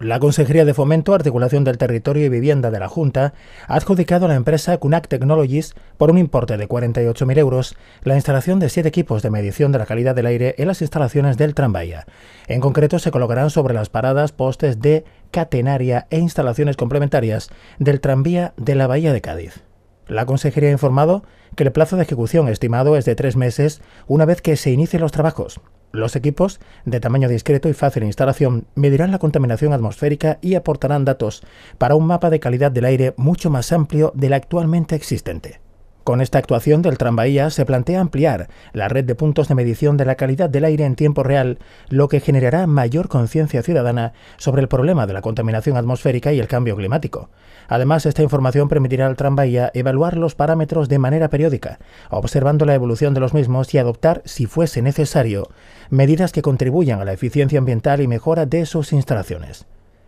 La Consejería de Fomento, Articulación del Territorio y Vivienda de la Junta ha adjudicado a la empresa CUNAC Technologies por un importe de 48.000 euros la instalación de siete equipos de medición de la calidad del aire en las instalaciones del tranvía. En concreto, se colocarán sobre las paradas postes de catenaria e instalaciones complementarias del tranvía de la Bahía de Cádiz. La Consejería ha informado que el plazo de ejecución estimado es de tres meses una vez que se inicien los trabajos. Los equipos, de tamaño discreto y fácil instalación, medirán la contaminación atmosférica y aportarán datos para un mapa de calidad del aire mucho más amplio del actualmente existente. Con esta actuación del Trambaía se plantea ampliar la red de puntos de medición de la calidad del aire en tiempo real, lo que generará mayor conciencia ciudadana sobre el problema de la contaminación atmosférica y el cambio climático. Además, esta información permitirá al trambaía evaluar los parámetros de manera periódica, observando la evolución de los mismos y adoptar, si fuese necesario, medidas que contribuyan a la eficiencia ambiental y mejora de sus instalaciones.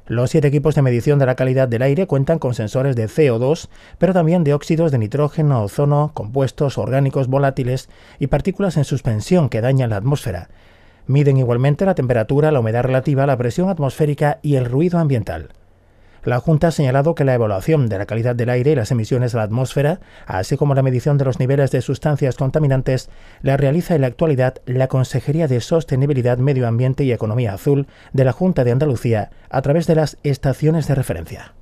Los siete equipos de medición de la calidad del aire cuentan con sensores de CO2, pero también de óxidos de nitrógeno, ozono, compuestos orgánicos volátiles y partículas en suspensión que dañan la atmósfera. Miden igualmente la temperatura, la humedad relativa, la presión atmosférica y el ruido ambiental. La Junta ha señalado que la evaluación de la calidad del aire y las emisiones a la atmósfera, así como la medición de los niveles de sustancias contaminantes, la realiza en la actualidad la Consejería de Sostenibilidad, Medio Ambiente y Economía Azul de la Junta de Andalucía a través de las estaciones de referencia.